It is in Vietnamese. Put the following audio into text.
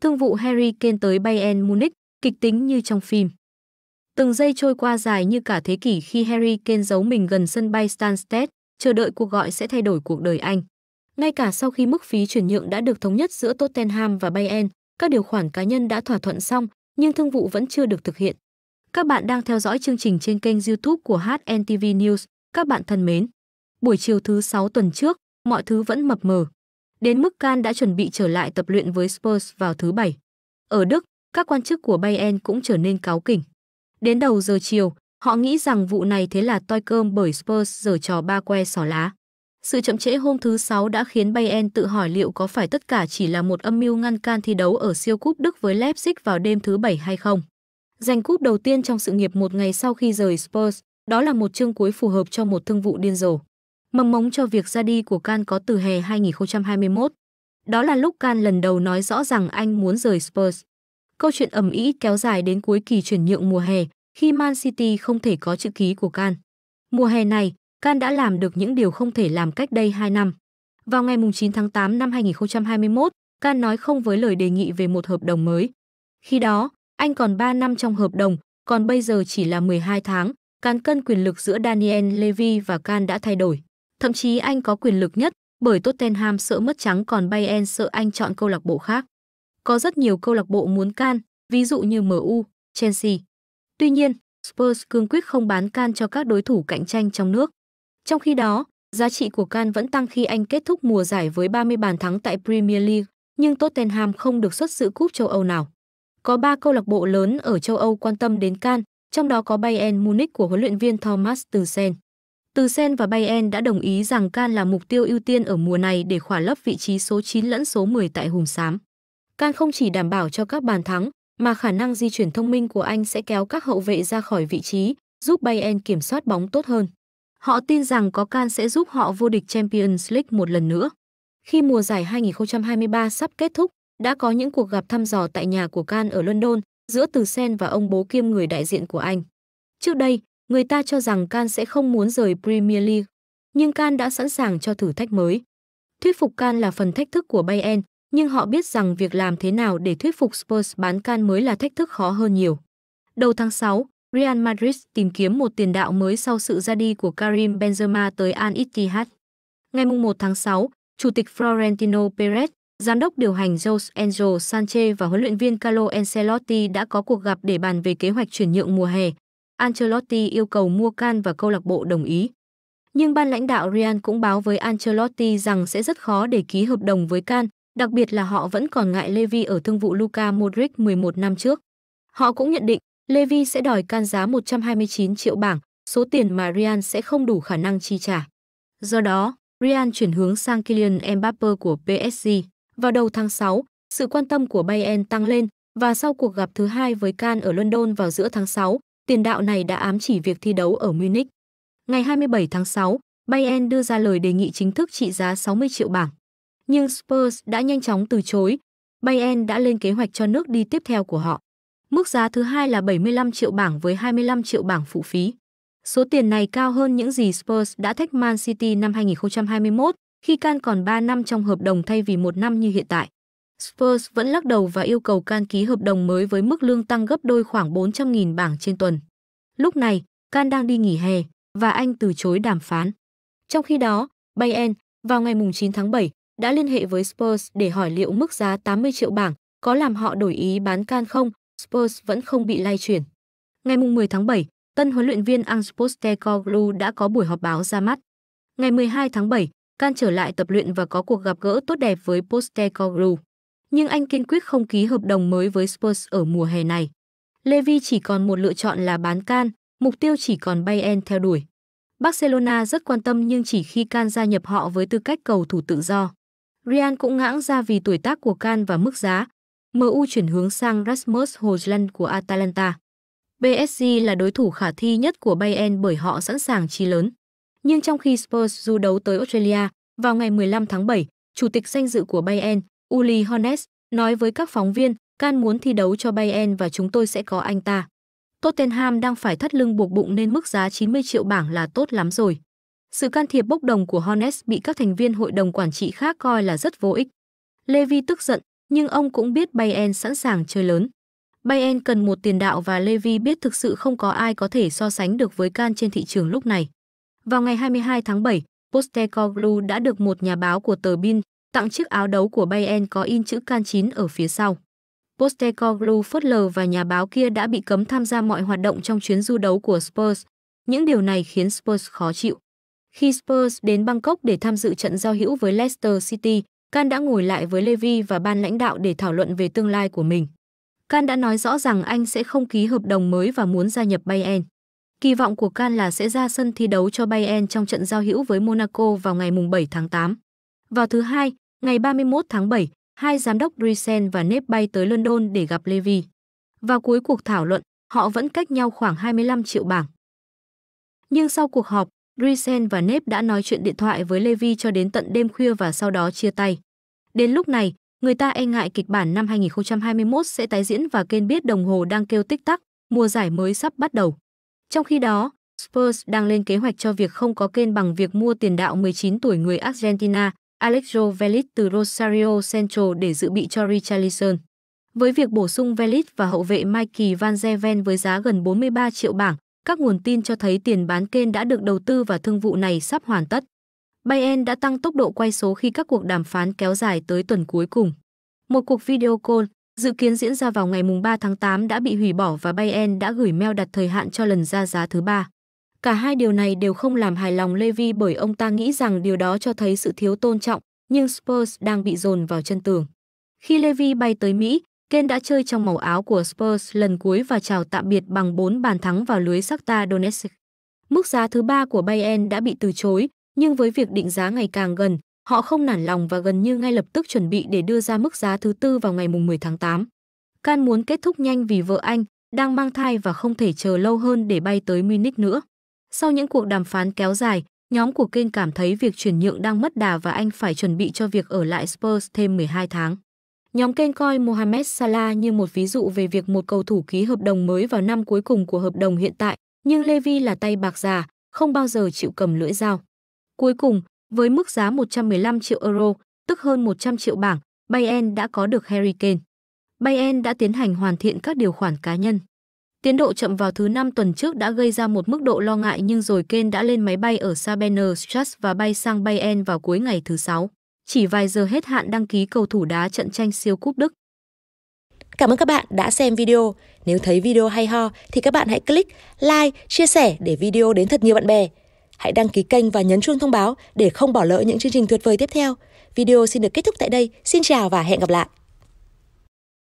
Thương vụ Harry Kane tới Bayern Munich, kịch tính như trong phim. Từng giây trôi qua dài như cả thế kỷ khi Harry Kane giấu mình gần sân bay Stansted, chờ đợi cuộc gọi sẽ thay đổi cuộc đời anh. Ngay cả sau khi mức phí chuyển nhượng đã được thống nhất giữa Tottenham và Bayern, các điều khoản cá nhân đã thỏa thuận xong, nhưng thương vụ vẫn chưa được thực hiện. Các bạn đang theo dõi chương trình trên kênh YouTube của HNTV News. Các bạn thân mến, buổi chiều thứ 6 tuần trước, mọi thứ vẫn mập mờ. Đến mức Can đã chuẩn bị trở lại tập luyện với Spurs vào thứ Bảy. Ở Đức, các quan chức của Bayern cũng trở nên cáu kỉnh. Đến đầu giờ chiều, họ nghĩ rằng vụ này thế là toi cơm bởi Spurs giờ trò ba que xỏ lá. Sự chậm trễ hôm thứ Sáu đã khiến Bayern tự hỏi liệu có phải tất cả chỉ là một âm mưu ngăn can thi đấu ở siêu cúp Đức với Leipzig vào đêm thứ Bảy hay không. Giành cúp đầu tiên trong sự nghiệp một ngày sau khi rời Spurs, đó là một chương cuối phù hợp cho một thương vụ điên rồ mầm mống cho việc ra đi của Can có từ hè 2021. Đó là lúc Can lần đầu nói rõ rằng anh muốn rời Spurs. Câu chuyện ầm ĩ kéo dài đến cuối kỳ chuyển nhượng mùa hè, khi Man City không thể có chữ ký của Can. Mùa hè này, Can đã làm được những điều không thể làm cách đây 2 năm. Vào ngày 9 tháng 8 năm 2021, Can nói không với lời đề nghị về một hợp đồng mới. Khi đó, anh còn 3 năm trong hợp đồng, còn bây giờ chỉ là 12 tháng, cán cân quyền lực giữa Daniel Levy và Can đã thay đổi. Thậm chí anh có quyền lực nhất, bởi Tottenham sợ mất trắng còn Bayern sợ anh chọn câu lạc bộ khác. Có rất nhiều câu lạc bộ muốn can, ví dụ như MU, Chelsea. Tuy nhiên, Spurs cương quyết không bán can cho các đối thủ cạnh tranh trong nước. Trong khi đó, giá trị của can vẫn tăng khi anh kết thúc mùa giải với 30 bàn thắng tại Premier League, nhưng Tottenham không được xuất sự cúp châu Âu nào. Có 3 câu lạc bộ lớn ở châu Âu quan tâm đến can, trong đó có Bayern Munich của huấn luyện viên Thomas Tuchel. Từ Sen và Bayern đã đồng ý rằng Can là mục tiêu ưu tiên ở mùa này để khỏa lấp vị trí số 9 lẫn số 10 tại Hùng Xám. Can không chỉ đảm bảo cho các bàn thắng, mà khả năng di chuyển thông minh của anh sẽ kéo các hậu vệ ra khỏi vị trí, giúp Bayern kiểm soát bóng tốt hơn. Họ tin rằng có Can sẽ giúp họ vô địch Champions League một lần nữa. Khi mùa giải 2023 sắp kết thúc, đã có những cuộc gặp thăm dò tại nhà của Can ở London giữa Từ Sen và ông bố kiêm người đại diện của anh. Trước đây, Người ta cho rằng Can sẽ không muốn rời Premier League, nhưng Can đã sẵn sàng cho thử thách mới. Thuyết phục Can là phần thách thức của Bayern, nhưng họ biết rằng việc làm thế nào để thuyết phục Spurs bán Can mới là thách thức khó hơn nhiều. Đầu tháng 6, Real Madrid tìm kiếm một tiền đạo mới sau sự ra đi của Karim Benzema tới Al Ittihad. Ngày 1 tháng 6, Chủ tịch Florentino Perez, giám đốc điều hành Jose Angel Sanchez và huấn luyện viên Carlo Ancelotti đã có cuộc gặp để bàn về kế hoạch chuyển nhượng mùa hè, Ancelotti yêu cầu mua can và câu lạc bộ đồng ý. Nhưng ban lãnh đạo Real cũng báo với Ancelotti rằng sẽ rất khó để ký hợp đồng với can, đặc biệt là họ vẫn còn ngại Levy ở thương vụ Luka Modric 11 năm trước. Họ cũng nhận định Levy sẽ đòi can giá 129 triệu bảng, số tiền mà Real sẽ không đủ khả năng chi trả. Do đó, Real chuyển hướng sang Kylian Mbappe của PSG. Vào đầu tháng 6, sự quan tâm của Bayern tăng lên và sau cuộc gặp thứ hai với Can ở London vào giữa tháng 6, tiền đạo này đã ám chỉ việc thi đấu ở Munich. Ngày 27 tháng 6, Bayern đưa ra lời đề nghị chính thức trị giá 60 triệu bảng. Nhưng Spurs đã nhanh chóng từ chối. Bayern đã lên kế hoạch cho nước đi tiếp theo của họ. Mức giá thứ hai là 75 triệu bảng với 25 triệu bảng phụ phí. Số tiền này cao hơn những gì Spurs đã thách Man City năm 2021 khi Can còn 3 năm trong hợp đồng thay vì một năm như hiện tại. Spurs vẫn lắc đầu và yêu cầu Can ký hợp đồng mới với mức lương tăng gấp đôi khoảng 400.000 bảng trên tuần. Lúc này, Can đang đi nghỉ hè và anh từ chối đàm phán. Trong khi đó, Bayern vào ngày 9 tháng 7 đã liên hệ với Spurs để hỏi liệu mức giá 80 triệu bảng có làm họ đổi ý bán Can không, Spurs vẫn không bị lay chuyển. Ngày 10 tháng 7, tân huấn luyện viên Ange Postecoglou đã có buổi họp báo ra mắt. Ngày 12 tháng 7, Can trở lại tập luyện và có cuộc gặp gỡ tốt đẹp với Postecoglou nhưng anh kiên quyết không ký hợp đồng mới với Spurs ở mùa hè này. Levy chỉ còn một lựa chọn là bán Can, mục tiêu chỉ còn Bayern theo đuổi. Barcelona rất quan tâm nhưng chỉ khi Can gia nhập họ với tư cách cầu thủ tự do. Real cũng ngãng ra vì tuổi tác của Can và mức giá. MU chuyển hướng sang Rasmus Hojlund của Atalanta. PSG là đối thủ khả thi nhất của Bayern bởi họ sẵn sàng chi lớn. Nhưng trong khi Spurs du đấu tới Australia vào ngày 15 tháng 7, chủ tịch danh dự của Bayern, Uli Hones nói với các phóng viên, Can muốn thi đấu cho Bayern và chúng tôi sẽ có anh ta. Tottenham đang phải thắt lưng buộc bụng nên mức giá 90 triệu bảng là tốt lắm rồi. Sự can thiệp bốc đồng của Hones bị các thành viên hội đồng quản trị khác coi là rất vô ích. Levy tức giận, nhưng ông cũng biết Bayern sẵn sàng chơi lớn. Bayern cần một tiền đạo và Levy biết thực sự không có ai có thể so sánh được với Can trên thị trường lúc này. Vào ngày 22 tháng 7, Postecoglou đã được một nhà báo của tờ Bin tặng chiếc áo đấu của Bayern có in chữ can 9 ở phía sau. Postecoglou phớt lờ và nhà báo kia đã bị cấm tham gia mọi hoạt động trong chuyến du đấu của Spurs. Những điều này khiến Spurs khó chịu. Khi Spurs đến Bangkok để tham dự trận giao hữu với Leicester City, Can đã ngồi lại với Levy và ban lãnh đạo để thảo luận về tương lai của mình. Can đã nói rõ rằng anh sẽ không ký hợp đồng mới và muốn gia nhập Bayern. Kỳ vọng của Can là sẽ ra sân thi đấu cho Bayern trong trận giao hữu với Monaco vào ngày 7 tháng 8. Vào thứ hai, Ngày 31 tháng 7, hai giám đốc Drisen và Nep bay tới London để gặp Levy. Vào cuối cuộc thảo luận, họ vẫn cách nhau khoảng 25 triệu bảng. Nhưng sau cuộc họp, Drisen và Nep đã nói chuyện điện thoại với Levy cho đến tận đêm khuya và sau đó chia tay. Đến lúc này, người ta e ngại kịch bản năm 2021 sẽ tái diễn và kênh biết đồng hồ đang kêu tích tắc, mùa giải mới sắp bắt đầu. Trong khi đó, Spurs đang lên kế hoạch cho việc không có kênh bằng việc mua tiền đạo 19 tuổi người Argentina, Alexo Velit từ Rosario Central để dự bị cho Richarlison. Với việc bổ sung Velit và hậu vệ Mikey Van Zeven với giá gần 43 triệu bảng, các nguồn tin cho thấy tiền bán kênh đã được đầu tư và thương vụ này sắp hoàn tất. Bayern đã tăng tốc độ quay số khi các cuộc đàm phán kéo dài tới tuần cuối cùng. Một cuộc video call dự kiến diễn ra vào ngày 3 tháng 8 đã bị hủy bỏ và Bayern đã gửi mail đặt thời hạn cho lần ra giá thứ ba. Cả hai điều này đều không làm hài lòng Levi bởi ông ta nghĩ rằng điều đó cho thấy sự thiếu tôn trọng, nhưng Spurs đang bị dồn vào chân tường. Khi Levi bay tới Mỹ, Ken đã chơi trong màu áo của Spurs lần cuối và chào tạm biệt bằng 4 bàn thắng vào lưới Shakhtar Donetsk. Mức giá thứ ba của Bayern đã bị từ chối, nhưng với việc định giá ngày càng gần, họ không nản lòng và gần như ngay lập tức chuẩn bị để đưa ra mức giá thứ tư vào ngày 10 tháng 8. Can muốn kết thúc nhanh vì vợ anh đang mang thai và không thể chờ lâu hơn để bay tới Munich nữa. Sau những cuộc đàm phán kéo dài, nhóm của Kane cảm thấy việc chuyển nhượng đang mất đà và anh phải chuẩn bị cho việc ở lại Spurs thêm 12 tháng. Nhóm Kane coi Mohamed Salah như một ví dụ về việc một cầu thủ ký hợp đồng mới vào năm cuối cùng của hợp đồng hiện tại, nhưng Levy là tay bạc già, không bao giờ chịu cầm lưỡi dao. Cuối cùng, với mức giá 115 triệu euro, tức hơn 100 triệu bảng, Bayern đã có được Harry Kane. Bayern đã tiến hành hoàn thiện các điều khoản cá nhân. Tiến độ chậm vào thứ năm tuần trước đã gây ra một mức độ lo ngại nhưng rồi Kane đã lên máy bay ở Sabernerstrasse và bay sang Bayern vào cuối ngày thứ Sáu. Chỉ vài giờ hết hạn đăng ký cầu thủ đá trận tranh siêu cúp Đức. Cảm ơn các bạn đã xem video. Nếu thấy video hay ho thì các bạn hãy click like, chia sẻ để video đến thật nhiều bạn bè. Hãy đăng ký kênh và nhấn chuông thông báo để không bỏ lỡ những chương trình tuyệt vời tiếp theo. Video xin được kết thúc tại đây. Xin chào và hẹn gặp lại.